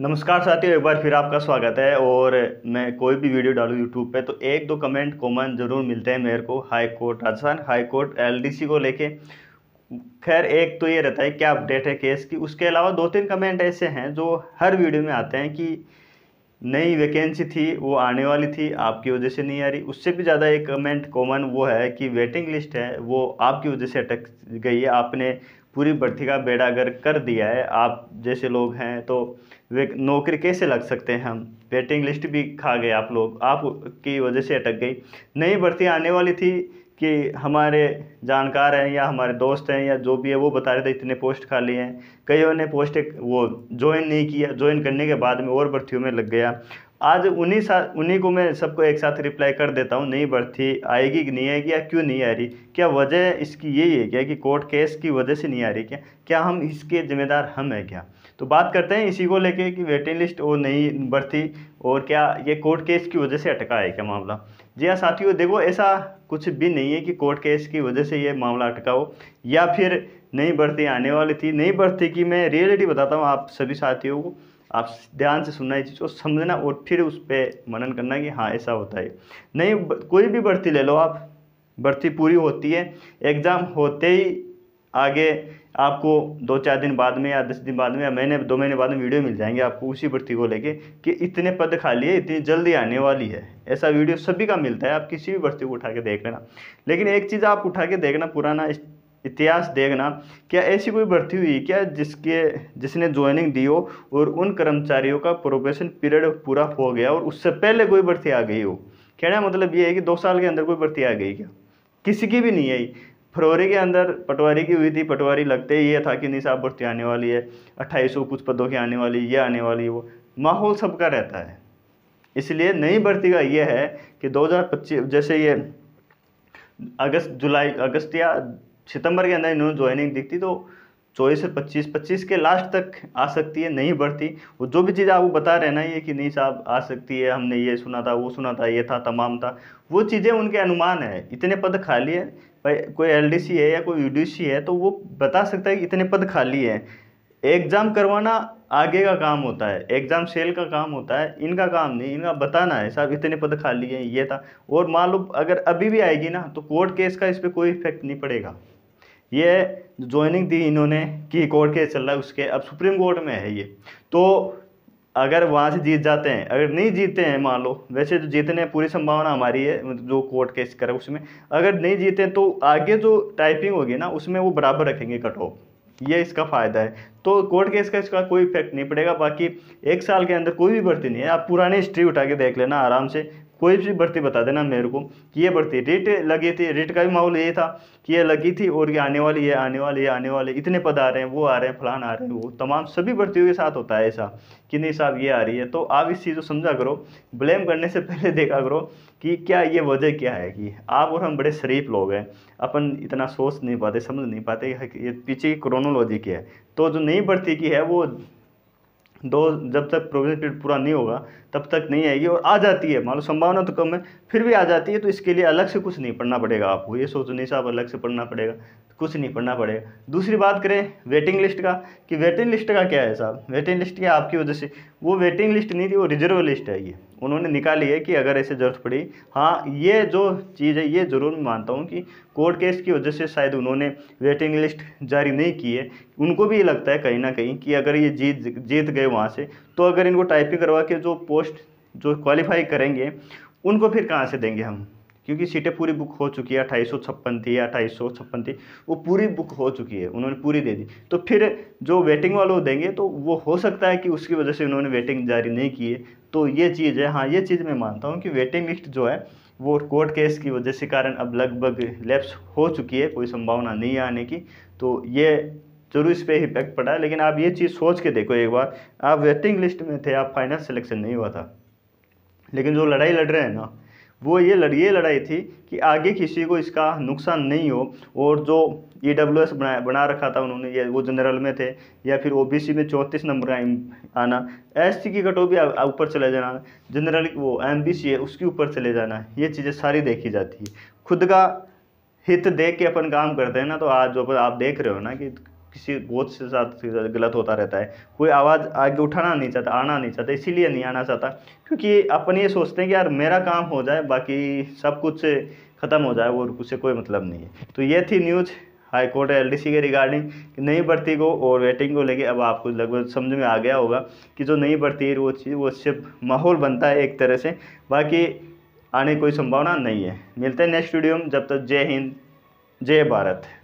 नमस्कार साथियों एक बार फिर आपका स्वागत है और मैं कोई भी वीडियो डालूँ यूट्यूब पे तो एक दो कमेंट कॉमन ज़रूर मिलते हैं मेरे को high court Rajasthan high court LDC को लेके खैर एक तो ये रहता है क्या अपडेट है केस की उसके अलावा दो तीन कमेंट ऐसे हैं जो हर वीडियो में आते हैं कि नई वैकेंसी थी वो आने वाली थी आपकी वजह से नहीं आ रही उससे भी ज़्यादा एक कमेंट कॉमन वो है कि वेटिंग लिस्ट है वो आपकी वजह से अटक गई है आपने पूरी भर्ती का बेड़ा अगर कर दिया है आप जैसे लोग हैं तो वे नौकरी कैसे लग सकते हैं हम वेटिंग लिस्ट भी खा गए आप लोग आप की वजह से अटक गई नई भर्ती आने वाली थी कि हमारे जानकार हैं या हमारे दोस्त हैं या जो भी है वो बता रहे थे इतने पोस्ट खाली हैं कईयों ने पोस्ट वो ज्वाइन नहीं किया ज्वाइन करने के बाद में और भर्तियों में लग गया आज उन्हीं साथ उन्हीं को मैं सबको एक साथ रिप्लाई कर देता हूँ नहीं बढ़ती आएगी कि नहीं आएगी या क्यों नहीं आ रही क्या वजह इसकी यही है क्या कि कोर्ट केस की वजह से नहीं आ रही क्या क्या हम इसके जिम्मेदार हम हैं क्या तो बात करते हैं इसी को लेके कि वेटिंग लिस्ट और नहीं बढ़ती और क्या ये कोर्ट केस की वजह से अटका है क्या मामला जी हाँ साथियों देखो ऐसा कुछ भी नहीं है कि कोर्ट केस की वजह से ये मामला अटका हो या फिर नहीं भर्ती आने वाली थी नहीं भर्ती की मैं रियलिटी बताता हूँ आप सभी साथियों को आप ध्यान से सुनना ये चीज़ को समझना और फिर उस पर मनन करना कि हाँ ऐसा होता है नहीं कोई भी भर्ती ले लो आप भर्ती पूरी होती है एग्ज़ाम होते ही आगे आपको दो चार दिन बाद में या दस दिन बाद में या महीने दो महीने बाद में वीडियो मिल जाएंगे आपको उसी भर्ती को लेके कि इतने पद खाली है इतनी जल्दी आने वाली है ऐसा वीडियो सभी का मिलता है आप किसी भी भर्ती को उठा के देख लेना लेकिन एक चीज़ आप उठा के देखना पुराना इतिहास देखना क्या ऐसी कोई भर्ती हुई क्या जिसके जिसने ज्वाइनिंग दी हो और उन कर्मचारियों का प्रोबेशन पीरियड पूरा हो गया और उससे पहले कोई भर्ती आ गई हो कहना मतलब ये है कि दो साल के अंदर कोई भर्ती आ गई क्या किसी की भी नहीं आई फरवरी के अंदर पटवारी की हुई थी पटवारी लगते ही ये था कि नहीं साहब भर्ती आने वाली है अट्ठाईस कुछ पदों की आने वाली ये आने वाली वो माहौल सबका रहता है इसलिए नई भर्ती का ये है कि दो जैसे ये अगस्त जुलाई अगस्त या सितंबर के अंदर इन्होंने ज्वाइनिंग दी थी तो चौबीस से पच्चीस पच्चीस के लास्ट तक आ सकती है नहीं बढ़ती वो जो भी चीज़ आपको बता रहे ना ये कि नहीं साहब आ सकती है हमने ये सुना था वो सुना था ये था तमाम था वो चीज़ें उनके अनुमान है इतने पद खाली है भाई कोई एल है या कोई यू है तो वो बता सकता है कि इतने पद खाली है एग्ज़ाम करवाना आगे का काम होता है एग्ज़ाम सेल का काम होता है इनका काम नहीं इनका बताना है साहब इतने पद खाली हैं ये था और मान लो अगर अभी भी आएगी ना तो कोर्ट केस का इस पर कोई इफेक्ट नहीं पड़ेगा ये ज्वाइनिंग दी इन्होंने कि कोर्ट केस चल रहा है उसके अब सुप्रीम कोर्ट में है ये तो अगर वहाँ से जीत जाते हैं अगर नहीं जीते हैं मान लो वैसे तो जीतने पूरी संभावना हमारी है मतलब जो कोर्ट केस करे उसमें अगर नहीं जीते तो आगे जो टाइपिंग होगी ना उसमें वो बराबर रखेंगे कट ऑफ ये इसका फ़ायदा है तो कोर्ट केस का इसका कोई इफेक्ट नहीं पड़ेगा बाकी एक साल के अंदर कोई भी भर्ती नहीं है आप पुरानी हिस्ट्री उठा के देख लेना आराम से कोई भी बढ़ती बता देना मेरे को कि ये बढ़ती रेट लगी थी रेट का भी माहौल ये था कि ये लगी थी और ये आने वाली ये आने वाली ये आने वाले इतने पद आ रहे हैं वो आ रहे हैं फलान आ रहे हैं वो तमाम सभी भर्तियों के साथ होता है ऐसा कि नहीं साहब ये आ रही है तो आप इस चीज़ को समझा करो ब्लेम करने से पहले देखा करो कि क्या ये वजह क्या है कि आप और हम बड़े शरीफ लोग हैं अपन इतना सोच नहीं पाते समझ नहीं पाते ये पीछे की क्रोनोलॉजी क्या है तो जो नई भर्ती की है वो दो जब तक प्रोविजन पीरियड पूरा नहीं होगा तब तक नहीं आएगी और आ जाती है मान लो संभावना तो कम है फिर भी आ जाती है तो इसके लिए अलग से कुछ नहीं पढ़ना पड़ेगा आपको ये सोच नहीं साहब अलग से पढ़ना पड़ेगा कुछ नहीं पढ़ना पड़ेगा दूसरी बात करें वेटिंग लिस्ट का कि वेटिंग लिस्ट का क्या है साहब वेटिंग लिस्ट क्या आपकी वजह से वो वेटिंग लिस्ट नहीं थी वो रिजर्व लिस्ट है ये उन्होंने निकाली है कि अगर ऐसे ज़रूरत पड़ी हाँ ये जो चीज़ है ये ज़रूर मैं मानता हूँ कि कोर्ट केस की वजह से शायद उन्होंने वेटिंग लिस्ट जारी नहीं की है उनको भी ये लगता है कहीं ना कहीं कि अगर ये जीत जीत गए वहाँ से तो अगर इनको टाइपिंग करवा के जो पोस्ट जो क्वालिफाई करेंगे उनको फिर कहाँ से देंगे हम क्योंकि सीटें पूरी बुक हो चुकी है अट्ठाईस थी या अट्ठाईस थी वो पूरी बुक हो चुकी है उन्होंने पूरी दे दी तो फिर जो वेटिंग वालों देंगे तो वो हो सकता है कि उसकी वजह से उन्होंने वेटिंग जारी नहीं की है तो ये चीज़ है हाँ ये चीज़ मैं मानता हूँ कि वेटिंग लिस्ट जो है वो कोर्ट केस की वजह से कारण अब लगभग लैप्स हो चुकी है कोई संभावना नहीं आने की तो ये जरूर इस पर इफेक्ट पड़ा है लेकिन आप ये चीज़ सोच के देखो एक बार आप वेटिंग लिस्ट में थे आप फाइनल सिलेक्शन नहीं हुआ था लेकिन जो लड़ाई लड़ रहे हैं ना वो ये लड़िए ये लड़ाई थी कि आगे किसी को इसका नुकसान नहीं हो और जो ई डब्ल्यू एस बना बना रखा था उन्होंने या वो जनरल में थे या फिर ओ बी सी में चौंतीस नंबर का आना एस सी की कटो भी ऊपर चले जाना जनरल वो एम बी सी है उसके ऊपर चले जाना ये चीज़ें सारी देखी जाती है खुद का हित देख के अपन काम करते हैं ना तो आज जो आप देख रहे हो ना कि किसी गोद से साथ गलत होता रहता है कोई आवाज़ आगे उठाना नहीं चाहता आना नहीं चाहता इसीलिए नहीं आना चाहता क्योंकि अपन ये सोचते हैं कि यार मेरा काम हो जाए बाकी सब कुछ ख़त्म हो जाए और उससे कोई मतलब नहीं है तो ये थी न्यूज़ हाई कोर्ट एल के रिगार्डिंग नई भर्ती को और वेटिंग को लेके अब आपको लगभग समझ में आ गया होगा कि जो नई भर्ती है वो चीज़ वो सिर्फ माहौल बनता है एक तरह से बाकी आने की कोई संभावना नहीं है मिलते हैं नेक्स्ट वीडियो में जब तक जय हिंद जय भारत